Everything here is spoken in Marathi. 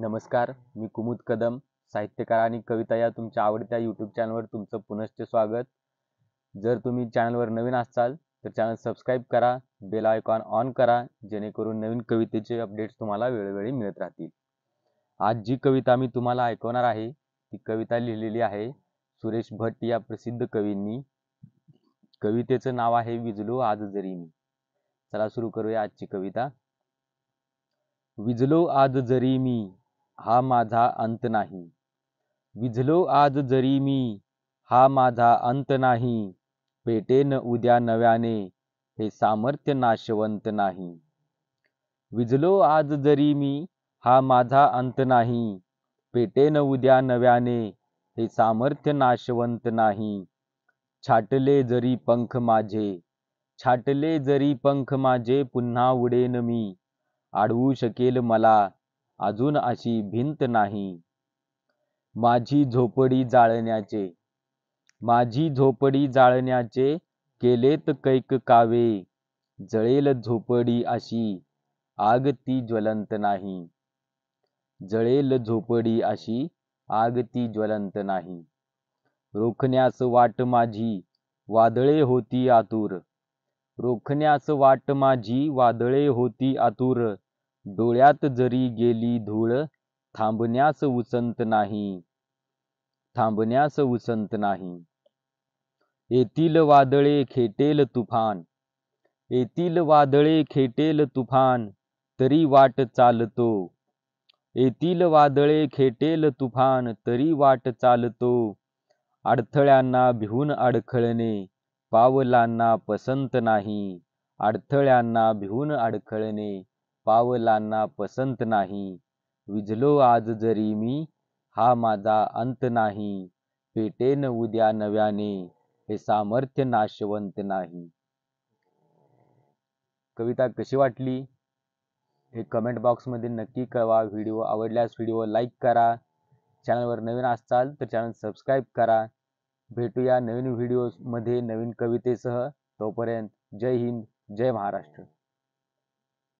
नमस्कार मी कुमुद कदम साहित्यकार आणि कविता या तुमच्या आवडत्या यूट्यूब चॅनलवर तुमचं पुनश्च स्वागत जर तुम्ही चॅनलवर नवीन असाल तर चॅनल सबस्क्राईब करा बेल आयकॉन ऑन करा जेणेकरून नवीन कवितेचे अपडेट्स तुम्हाला वेळोवेळी मिळत राहतील आज जी कविता मी तुम्हाला ऐकवणार आहे ती कविता लिहिलेली आहे सुरेश भट या प्रसिद्ध कवींनी कवितेचं नाव आहे विजलो आज जरी मी चला सुरू करूया आजची कविता विजलो आज जरी मी हा माझा अंत नाही विझलो आज जरी मी हा माझा अंत नाही पेटेन उद्या नव्याने हे सामर्थ्य नाशवंत नाही विझलो आज जरी मी हा माझा अंत नाही पेटेन उद्या नव्याने हे सामर्थ्य नाशवंत नाही छाटले जरी पंख माझे छाटले जरी पंख माझे पुन्हा उडेन मी आडवू शकेल मला अजून अशी भिंत नाही माझी झोपडी जाळण्याचे माझी झोपडी जाळण्याचे केलेत कैक कावे जळेल झोपडी अशी आग ती ज्वलंत नाही जळेल झोपडी अशी आग ती ज्वलंत नाही रोखण्यास वाट माझी वादळे होती आतुर रोखण्यास वाट माझी वादळे होती आतुर डोळ्यात जरी गेली धूळ थांबण्यास उसंत नाही थांबण्यास उसंत नाही येतील वादळे खेटेल तुफान येतील वादळे खेटेल तुफान तरी वाट चालतो येतील वादळे खेटेल तुफान तरी वाट चालतो अडथळ्यांना भिवून अडखळणे पावलांना पसंत नाही अडथळ्यांना भिवून अडखळणे पावलांना पसंत नाही विझलो आज जरी मी हा माझा अंत नाही पेटेन उद्या नव्याने हे सामर्थ्य नाशवंत नाही कविता कशी वाटली हे कमेंट बॉक्समध्ये नक्की कळवा व्हिडिओ आवडल्यास व्हिडिओ लाईक करा चॅनलवर नवीन असाल तर चॅनल सबस्क्राईब करा भेटूया नवीन व्हिडिओमध्ये नवीन कवितेसह तोपर्यंत जय हिंद जय महाराष्ट्र